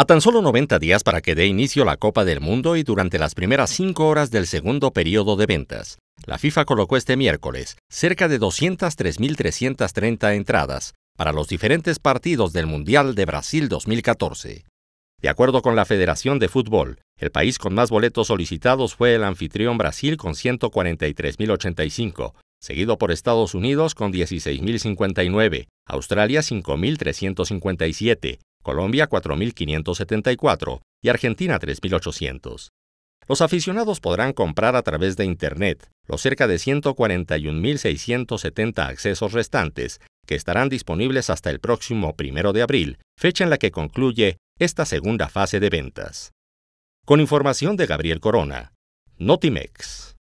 A tan solo 90 días para que dé inicio la Copa del Mundo y durante las primeras 5 horas del segundo periodo de ventas, la FIFA colocó este miércoles cerca de 203.330 entradas para los diferentes partidos del Mundial de Brasil 2014. De acuerdo con la Federación de Fútbol, el país con más boletos solicitados fue el anfitrión Brasil con 143.085, seguido por Estados Unidos con 16.059, Australia 5.357, Colombia 4.574 y Argentina 3.800. Los aficionados podrán comprar a través de Internet los cerca de 141.670 accesos restantes que estarán disponibles hasta el próximo primero de abril, fecha en la que concluye esta segunda fase de ventas. Con información de Gabriel Corona, Notimex.